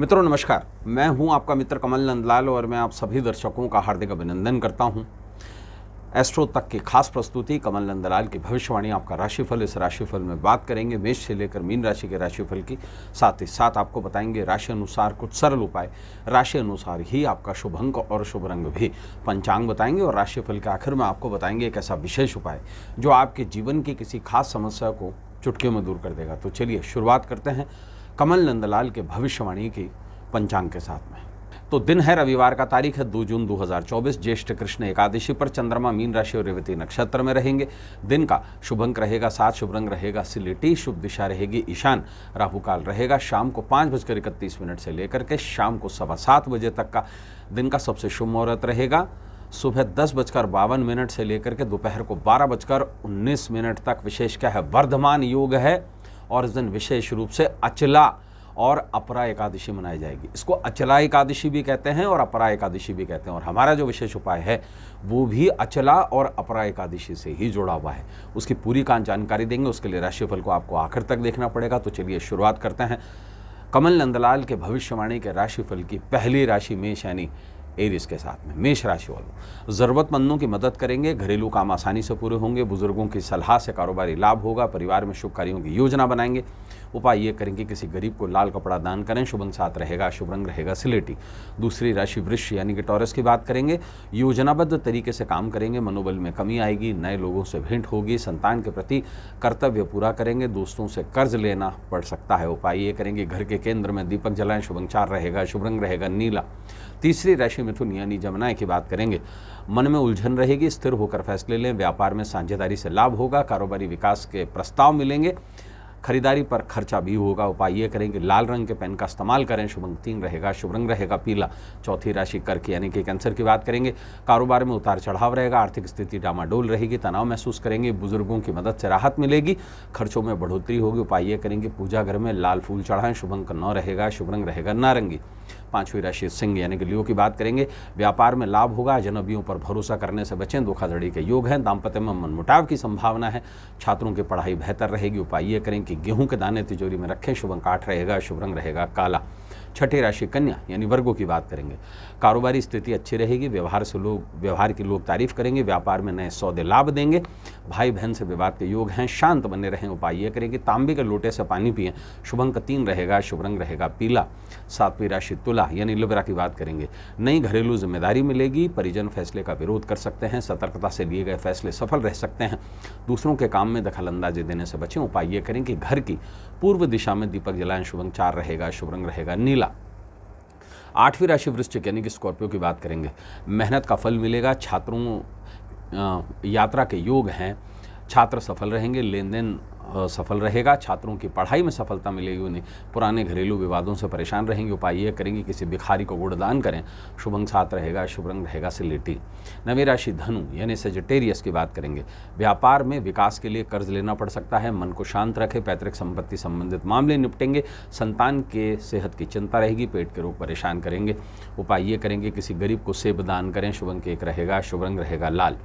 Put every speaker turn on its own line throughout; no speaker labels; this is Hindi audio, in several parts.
मित्रों नमस्कार मैं हूं आपका मित्र कमल नंदलाल और मैं आप सभी दर्शकों का हार्दिक अभिनंदन करता हूं एस्ट्रो तक की खास प्रस्तुति कमल नंदलाल की भविष्यवाणी आपका राशिफल इस राशिफल में बात करेंगे मेष से लेकर मीन राशि के राशिफल की साथ ही साथ आपको बताएंगे राशि अनुसार कुछ सरल उपाय राशि अनुसार ही आपका शुभ अंक और शुभ रंग भी पंचांग बताएंगे और राशिफल के आखिर में आपको बताएंगे एक ऐसा विशेष उपाय जो आपके जीवन की किसी खास समस्या को चुटकियों में दूर कर देगा तो चलिए शुरुआत करते हैं कमल नंदलाल के भविष्यवाणी की पंचांग के साथ में तो दिन है रविवार का तारीख है 2 जून 2024 ज्येष्ठ कृष्ण एकादशी पर चंद्रमा मीन राशि और रेवती नक्षत्र में रहेंगे दिन का शुभ अंक रहेगा सात शुभ रंग रहेगा सिलिटी शुभ दिशा रहेगी ईशान राहु काल रहेगा शाम को पाँच बजकर इकतीस मिनट से लेकर के शाम को सवा सात बजे तक का दिन का सबसे शुभ मुहूर्त रहेगा सुबह दस बजकर बावन मिनट से लेकर के दोपहर को बारह बजकर उन्नीस मिनट तक विशेष क्या है वर्धमान योग है और इस दिन विशेष रूप से अचला और अपरा एकादशी मनाई जाएगी इसको अचला एकादशी भी कहते हैं और अपरा एकादशी भी कहते हैं और हमारा जो विशेष उपाय है वो भी अचला और अपरा एकादशी से ही जुड़ा हुआ है उसकी पूरी जानकारी देंगे उसके लिए राशिफल को आपको आखिर तक देखना पड़ेगा तो चलिए शुरुआत करते हैं कमल नंदलाल के भविष्यवाणी के राशिफल की पहली राशि मेष यानी एरिस के साथ में मेष राशि वालों ज़रूरतमंदों की मदद करेंगे घरेलू काम आसानी से पूरे होंगे बुजुर्गों की सलाह से कारोबारी लाभ होगा परिवार में शुभ कार्यों की योजना बनाएंगे उपाय ये करेंगे किसी गरीब को लाल कपड़ा दान करें शुभन साथ रहेगा शुभ रंग रहेगा सिलेटी दूसरी राशि वृक्ष यानी कि टॉरस की बात करेंगे योजनाबद्ध तरीके से काम करेंगे मनोबल में कमी आएगी नए लोगों से भेंट होगी संतान के प्रति कर्तव्य पूरा करेंगे दोस्तों से कर्ज लेना पड़ सकता है उपाय ये करेंगे घर के केंद्र में दीपक जलाएं शुभंचार रहेगा शुभ रंग रहेगा नीला तीसरी राशि मिथुन यानी जमुना की बात करेंगे मन में उलझन रहेगी स्थिर होकर फैसले लें व्यापार में साझेदारी से लाभ होगा कारोबारी विकास के प्रस्ताव मिलेंगे खरीदारी पर खर्चा भी होगा उपाय ये करें कि लाल रंग के पेन का इस्तेमाल करें शुभ अंक तीन रहेगा शुभ रंग रहेगा पीला चौथी राशि कर्क यानी कि कैंसर की बात करेंगे कारोबार में उतार चढ़ाव रहेगा आर्थिक स्थिति डामाडोल रहेगी तनाव महसूस करेंगे बुजुर्गों की मदद से राहत मिलेगी खर्चों में बढ़ोतरी होगी उपाय ये करेंगे पूजा घर में लाल फूल चढ़ाएं शुभ अंक नौ रहेगा शुभ रंग रहेगा नारंगी पांचवी राशि सिंह यानी कि लियो की बात करेंगे व्यापार में लाभ होगा जनबियों पर भरोसा करने से बचें धोखाधड़ी के योग हैं दाम्पत्य में मनमुटाव की संभावना है छात्रों की पढ़ाई बेहतर रहेगी उपाय ये करें कि गेहूं के दाने तिजोरी में रखें शुभ अंक आठ रहेगा शुभ रंग रहेगा काला छठी राशि कन्या यानी वर्गों की बात करेंगे कारोबारी स्थिति अच्छी रहेगी व्यवहार से लोग व्यवहार की लोग तारीफ करेंगे व्यापार में नए सौदे लाभ देंगे भाई बहन से विवाद के योग हैं शांत बने रहें उपाय ये करेंगे तांबे के लोटे से पानी पिए शुभ अंक तीन रहेगा शुभ रंग रहेगा पीला सातवीं राशि तुला यानी लिब्रा की बात करेंगे नई घरेलू जिम्मेदारी मिलेगी परिजन फैसले का विरोध कर सकते हैं सतर्कता से लिए गए फैसले सफल रह सकते हैं दूसरों के काम में दखलंदाजी देने से बचें उपाय ये करें कि घर की पूर्व दिशा में दीपक जलाएं शुभ चार रहेगा शुभ रंग रहेगा नीला आठवीं राशि वृश्चिक यानी कि स्कॉर्पियो की बात करेंगे मेहनत का फल मिलेगा छात्रों यात्रा के योग हैं छात्र सफल रहेंगे लेन देन सफल रहेगा छात्रों की पढ़ाई में सफलता मिलेगी उन्हें पुराने घरेलू विवादों से परेशान रहेंगे उपाय ये करेंगे किसी भिखारी को गुणदान करें शुभ साथ रहेगा शुभ रंग रहेगा सिलेटी नवी राशि धनु यानी सेजिटेरियस की बात करेंगे व्यापार में विकास के लिए कर्ज लेना पड़ सकता है मन को शांत रखें पैतृक संपत्ति संबंधित मामले निपटेंगे संतान के सेहत की चिंता रहेगी पेट के रोग परेशान करेंगे उपाय ये करेंगे किसी गरीब को सेब दान करें शुभ अंक एक रहेगा शुभ रंग रहेगा लाल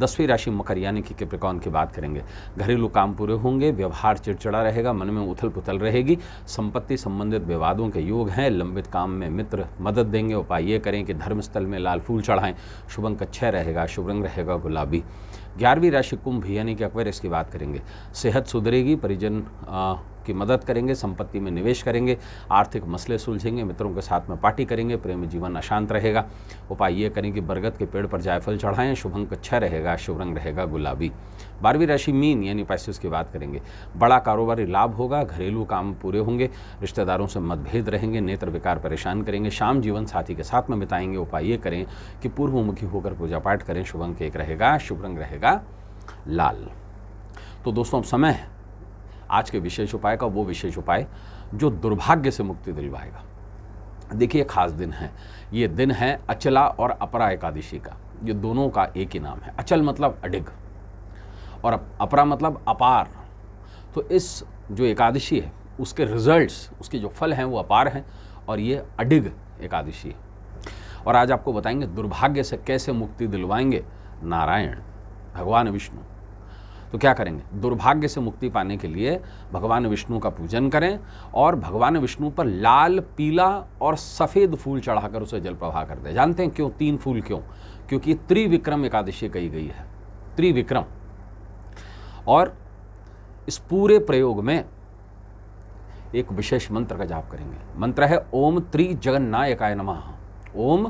दसवीं राशि मकर यानी कि कैप्रिकॉन की बात करेंगे घरेलू काम पूरे होंगे व्यवहार चिड़चिड़ा रहेगा मन में उथल पुथल रहेगी संपत्ति संबंधित विवादों के योग हैं लंबित काम में मित्र मदद देंगे उपाय ये करें कि धर्मस्थल में लाल फूल चढ़ाएं शुभ अंक अच्छा रहेगा शुभ रंग रहेगा गुलाबी ग्यारहवीं राशि कुंभ यानी कि अक्वेरस की बात करेंगे सेहत सुधरेगी परिजन आपकी मदद करेंगे संपत्ति में निवेश करेंगे आर्थिक मसले सुलझेंगे मित्रों के साथ में पार्टी करेंगे प्रेम जीवन अशांत रहेगा उपाय ये करें कि बरगद के पेड़ पर जायफल चढ़ाएं शुभ अंक अच्छा रहेगा शुभ रंग रहेगा गुलाबी बारहवीं राशि मीन यानी पैसे की बात करेंगे बड़ा कारोबारी लाभ होगा घरेलू काम पूरे होंगे रिश्तेदारों से मतभेद रहेंगे नेत्र विकार परेशान करेंगे शाम जीवन साथी के साथ में बिताएंगे उपाय ये करें कि पूर्वमुखी होकर पूजा पाठ करें शुभ अंक एक रहेगा शुभ रंग रहेगा लाल तो दोस्तों अब समय है आज के विशेष उपाय का वो विशेष उपाय जो दुर्भाग्य से मुक्ति दिलवाएगा देखिए खास दिन है ये दिन है अचला और अपरा एकादशी का ये दोनों का एक ही नाम है अचल मतलब अडिग और अपरा मतलब अपार तो इस जो एकादशी है उसके रिजल्ट्स उसके जो फल हैं वो अपार हैं और ये अडिग एकादशी है और आज आपको बताएंगे दुर्भाग्य से कैसे मुक्ति दिलवाएंगे नारायण भगवान विष्णु तो क्या करेंगे दुर्भाग्य से मुक्ति पाने के लिए भगवान विष्णु का पूजन करें और भगवान विष्णु पर लाल पीला और सफ़ेद फूल चढ़ाकर उसे जल प्रवाह कर दें जानते हैं क्यों तीन फूल क्यों क्योंकि त्रिविक्रम एकादशी कही गई है त्रिविक्रम और इस पूरे प्रयोग में एक विशेष मंत्र का जाप करेंगे मंत्र है ओम त्रि जगन्नायकाय नमः ओम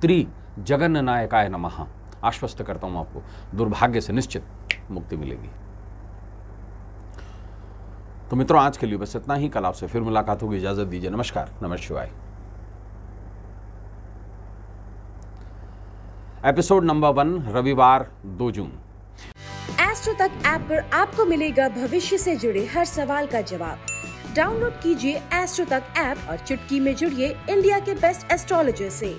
त्रि जगन्नायकाय नमः आश्वस्त करता हूं आपको दुर्भाग्य से निश्चित मुक्ति मिलेगी तो मित्रों आज के लिए बस इतना ही कल आपसे फिर मुलाकात होगी इजाजत दीजिए नमस्कार नमस् शिवाय एपिसोड नंबर वन रविवार दो जून एस्ट्रो तक ऐप पर आपको मिलेगा भविष्य से जुड़े हर सवाल का जवाब डाउनलोड कीजिए एस्ट्रो तक ऐप और चुटकी में जुड़िए इंडिया के बेस्ट एस्ट्रोलॉजर से